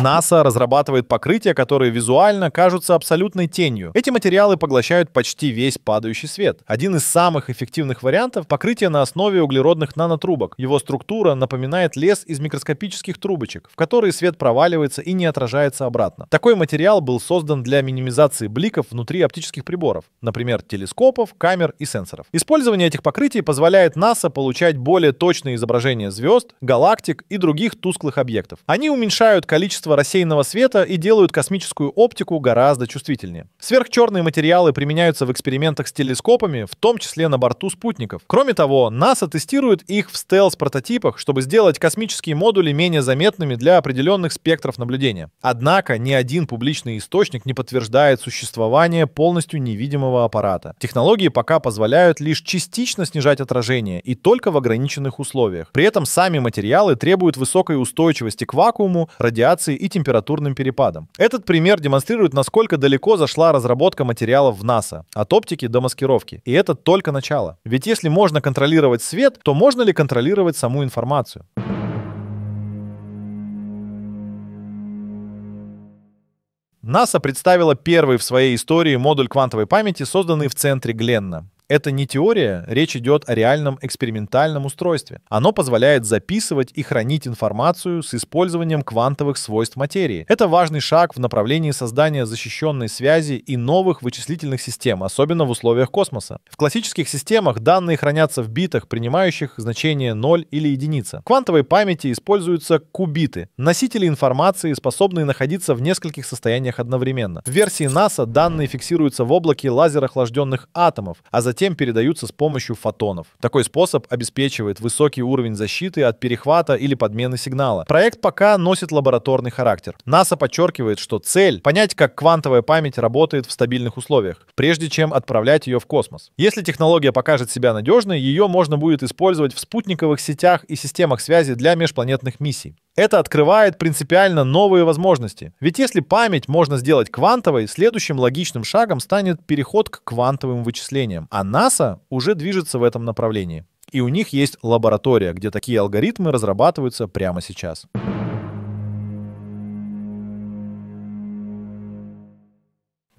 НАСА разрабатывает покрытия, которые визуально кажутся абсолютной тенью. Эти материалы поглощают почти весь падающий свет. Один из самых эффективных вариантов — покрытие на основе углеродных нанотрубок. Его структура напоминает лес из микроскопических трубочек, в которые свет проваливается и не отражается обратно. Такой материал был создан для минимизации бликов внутри оптических приборов, например, телескопов, камер и сенсоров. Использование этих покрытий позволяет НАСА получать более точные изображения звезд, галактик и других тусклых объектов. Они уменьшают количество свойства рассеянного света и делают космическую оптику гораздо чувствительнее. Сверхчерные материалы применяются в экспериментах с телескопами, в том числе на борту спутников. Кроме того, НАСА тестирует их в стелс-прототипах, чтобы сделать космические модули менее заметными для определенных спектров наблюдения. Однако ни один публичный источник не подтверждает существование полностью невидимого аппарата. Технологии пока позволяют лишь частично снижать отражение и только в ограниченных условиях. При этом сами материалы требуют высокой устойчивости к вакууму, радиации и температурным перепадом. Этот пример демонстрирует, насколько далеко зашла разработка материалов в НАСА, от оптики до маскировки. И это только начало. Ведь если можно контролировать свет, то можно ли контролировать саму информацию? НАСА представила первый в своей истории модуль квантовой памяти, созданный в центре Гленна. Это не теория, речь идет о реальном экспериментальном устройстве. Оно позволяет записывать и хранить информацию с использованием квантовых свойств материи. Это важный шаг в направлении создания защищенной связи и новых вычислительных систем, особенно в условиях космоса. В классических системах данные хранятся в битах, принимающих значение 0 или единица. В квантовой памяти используются кубиты, носители информации, способные находиться в нескольких состояниях одновременно. В версии НАСА данные фиксируются в облаке лазерохлажденных атомов, а затем затем передаются с помощью фотонов. Такой способ обеспечивает высокий уровень защиты от перехвата или подмены сигнала. Проект пока носит лабораторный характер. НАСА подчеркивает, что цель — понять, как квантовая память работает в стабильных условиях, прежде чем отправлять ее в космос. Если технология покажет себя надежной, ее можно будет использовать в спутниковых сетях и системах связи для межпланетных миссий. Это открывает принципиально новые возможности. Ведь если память можно сделать квантовой, следующим логичным шагом станет переход к квантовым вычислениям. А НАСА уже движется в этом направлении. И у них есть лаборатория, где такие алгоритмы разрабатываются прямо сейчас.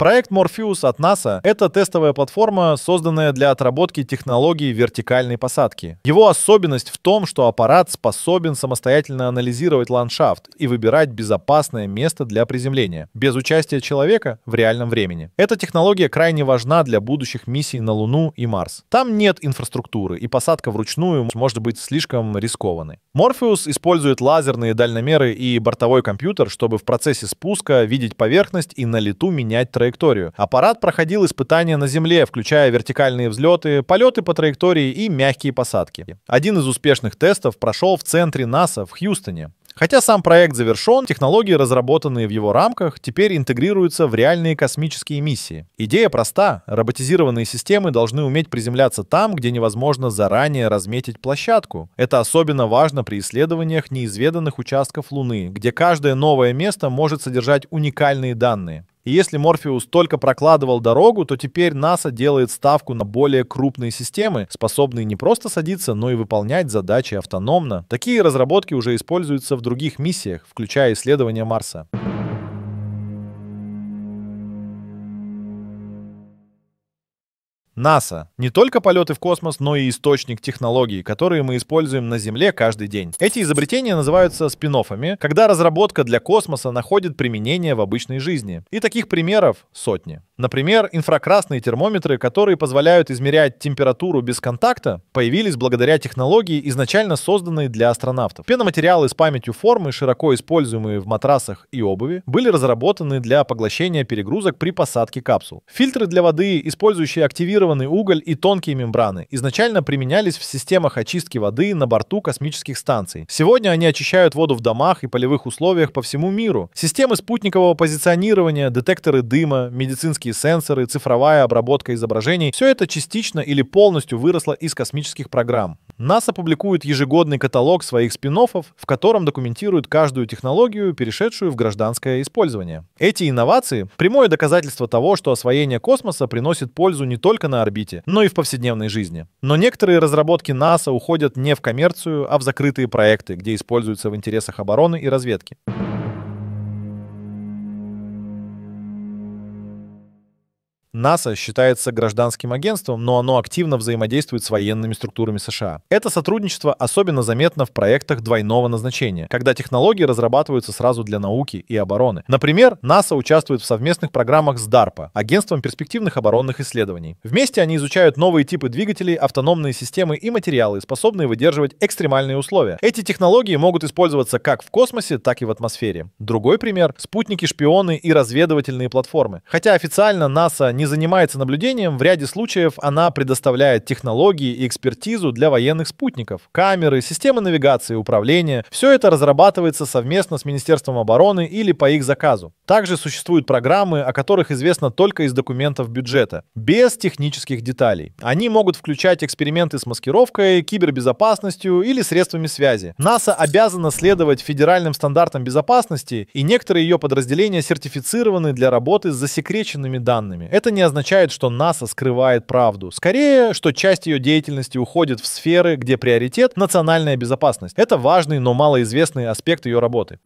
Проект Morpheus от NASA — это тестовая платформа, созданная для отработки технологии вертикальной посадки. Его особенность в том, что аппарат способен самостоятельно анализировать ландшафт и выбирать безопасное место для приземления, без участия человека в реальном времени. Эта технология крайне важна для будущих миссий на Луну и Марс. Там нет инфраструктуры, и посадка вручную может быть слишком рискованной. Morpheus использует лазерные дальномеры и бортовой компьютер, чтобы в процессе спуска видеть поверхность и на лету менять траекторию траекторию. Аппарат проходил испытания на Земле, включая вертикальные взлеты, полеты по траектории и мягкие посадки. Один из успешных тестов прошел в центре НАСА в Хьюстоне. Хотя сам проект завершен, технологии, разработанные в его рамках, теперь интегрируются в реальные космические миссии. Идея проста. Роботизированные системы должны уметь приземляться там, где невозможно заранее разметить площадку. Это особенно важно при исследованиях неизведанных участков Луны, где каждое новое место может содержать уникальные данные. И если Морфеус только прокладывал дорогу, то теперь НАСА делает ставку на более крупные системы, способные не просто садиться, но и выполнять задачи автономно. Такие разработки уже используются в других миссиях, включая исследования Марса. НАСА – не только полеты в космос, но и источник технологий, которые мы используем на Земле каждый день. Эти изобретения называются спин когда разработка для космоса находит применение в обычной жизни. И таких примеров сотни. Например, инфракрасные термометры, которые позволяют измерять температуру без контакта, появились благодаря технологии, изначально созданной для астронавтов. Пеноматериалы с памятью формы, широко используемые в матрасах и обуви, были разработаны для поглощения перегрузок при посадке капсул. Фильтры для воды, использующие активированные фосфорированный уголь и тонкие мембраны изначально применялись в системах очистки воды на борту космических станций. Сегодня они очищают воду в домах и полевых условиях по всему миру. Системы спутникового позиционирования, детекторы дыма, медицинские сенсоры, цифровая обработка изображений – все это частично или полностью выросло из космических программ. НАСА публикует ежегодный каталог своих спин в котором документирует каждую технологию, перешедшую в гражданское использование. Эти инновации — прямое доказательство того, что освоение космоса приносит пользу не только на орбите, но и в повседневной жизни. Но некоторые разработки НАСА уходят не в коммерцию, а в закрытые проекты, где используются в интересах обороны и разведки. НАСА считается гражданским агентством, но оно активно взаимодействует с военными структурами США. Это сотрудничество особенно заметно в проектах двойного назначения, когда технологии разрабатываются сразу для науки и обороны. Например, НАСА участвует в совместных программах с DARPA, агентством перспективных оборонных исследований. Вместе они изучают новые типы двигателей, автономные системы и материалы, способные выдерживать экстремальные условия. Эти технологии могут использоваться как в космосе, так и в атмосфере. Другой пример — спутники, шпионы и разведывательные платформы. Хотя официально НАСА не не занимается наблюдением, в ряде случаев она предоставляет технологии и экспертизу для военных спутников, камеры, системы навигации, управления. Все это разрабатывается совместно с Министерством обороны или по их заказу. Также существуют программы, о которых известно только из документов бюджета, без технических деталей. Они могут включать эксперименты с маскировкой, кибербезопасностью или средствами связи. НАСА обязана следовать федеральным стандартам безопасности, и некоторые ее подразделения сертифицированы для работы с засекреченными данными. Это не означает, что НАСА скрывает правду. Скорее, что часть ее деятельности уходит в сферы, где приоритет – национальная безопасность. Это важный, но малоизвестный аспект ее работы.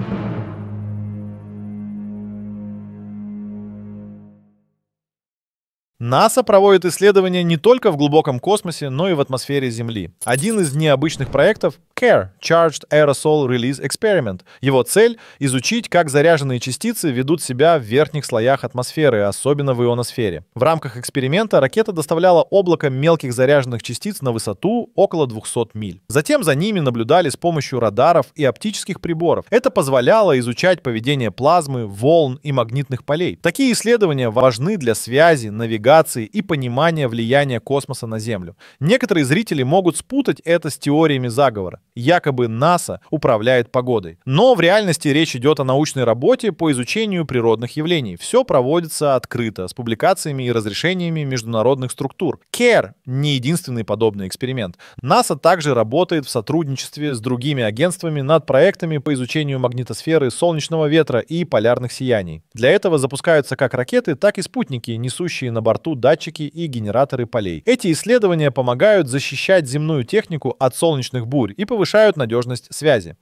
НАСА проводит исследования не только в глубоком космосе, но и в атмосфере Земли. Один из необычных проектов CARE – Charged Aerosol Release Experiment. Его цель – изучить, как заряженные частицы ведут себя в верхних слоях атмосферы, особенно в ионосфере. В рамках эксперимента ракета доставляла облако мелких заряженных частиц на высоту около 200 миль. Затем за ними наблюдали с помощью радаров и оптических приборов. Это позволяло изучать поведение плазмы, волн и магнитных полей. Такие исследования важны для связи, навигации и понимания влияния космоса на Землю. Некоторые зрители могут спутать это с теориями заговора. Якобы НАСА управляет погодой. Но в реальности речь идет о научной работе по изучению природных явлений. Все проводится открыто, с публикациями и разрешениями международных структур. CARE — не единственный подобный эксперимент. НАСА также работает в сотрудничестве с другими агентствами над проектами по изучению магнитосферы солнечного ветра и полярных сияний. Для этого запускаются как ракеты, так и спутники, несущие на борту датчики и генераторы полей. Эти исследования помогают защищать земную технику от солнечных бурь и повышать повышают надежность связи.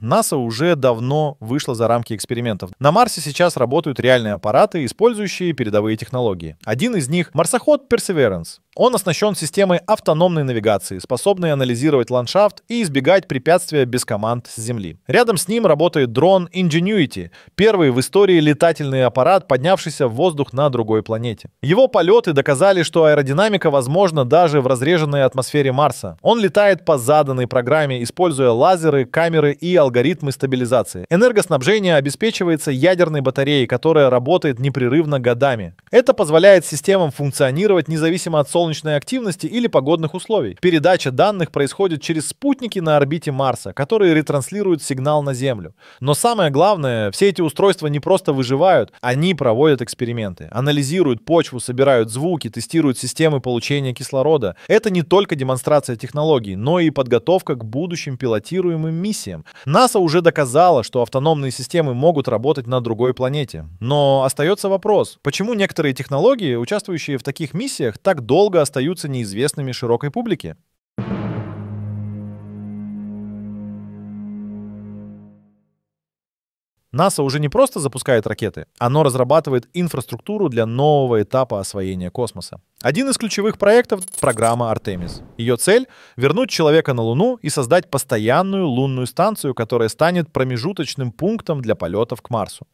НАСА уже давно вышло за рамки экспериментов. На Марсе сейчас работают реальные аппараты, использующие передовые технологии. Один из них — марсоход Perseverance. Он оснащен системой автономной навигации, способной анализировать ландшафт и избегать препятствия без команд с Земли. Рядом с ним работает дрон Ingenuity, первый в истории летательный аппарат, поднявшийся в воздух на другой планете. Его полеты доказали, что аэродинамика возможна даже в разреженной атмосфере Марса. Он летает по заданной программе, используя лазеры, камеры и алгоритмы стабилизации. Энергоснабжение обеспечивается ядерной батареей, которая работает непрерывно годами. Это позволяет системам функционировать независимо от солнца солнечной активности или погодных условий. Передача данных происходит через спутники на орбите Марса, которые ретранслируют сигнал на Землю. Но самое главное, все эти устройства не просто выживают, они проводят эксперименты, анализируют почву, собирают звуки, тестируют системы получения кислорода. Это не только демонстрация технологий, но и подготовка к будущим пилотируемым миссиям. НАСА уже доказала, что автономные системы могут работать на другой планете. Но остается вопрос, почему некоторые технологии, участвующие в таких миссиях, так долго долго остаются неизвестными широкой публике? НАСА уже не просто запускает ракеты, оно разрабатывает инфраструктуру для нового этапа освоения космоса. Один из ключевых проектов — программа «Артемис». Ее цель — вернуть человека на Луну и создать постоянную лунную станцию, которая станет промежуточным пунктом для полетов к Марсу.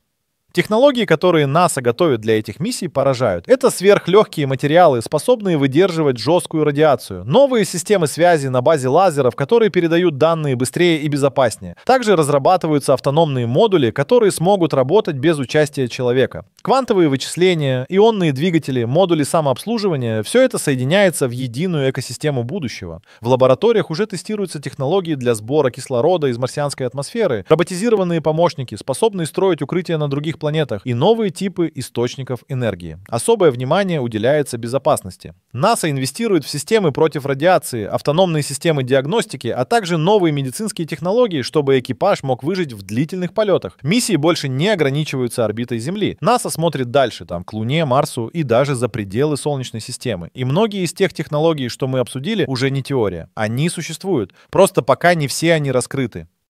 Технологии, которые НАСА готовит для этих миссий, поражают. Это сверхлегкие материалы, способные выдерживать жесткую радиацию. Новые системы связи на базе лазеров, которые передают данные быстрее и безопаснее. Также разрабатываются автономные модули, которые смогут работать без участия человека. Квантовые вычисления, ионные двигатели, модули самообслуживания – все это соединяется в единую экосистему будущего. В лабораториях уже тестируются технологии для сбора кислорода из марсианской атмосферы, роботизированные помощники, способные строить укрытия на других планетах и новые типы источников энергии. Особое внимание уделяется безопасности. НАСА инвестирует в системы против радиации, автономные системы диагностики, а также новые медицинские технологии, чтобы экипаж мог выжить в длительных полетах. Миссии больше не ограничиваются орбитой Земли. НАСА смотрит дальше, там, к Луне, Марсу и даже за пределы Солнечной системы. И многие из тех технологий, что мы обсудили, уже не теория. Они существуют. Просто пока не все они раскрыты.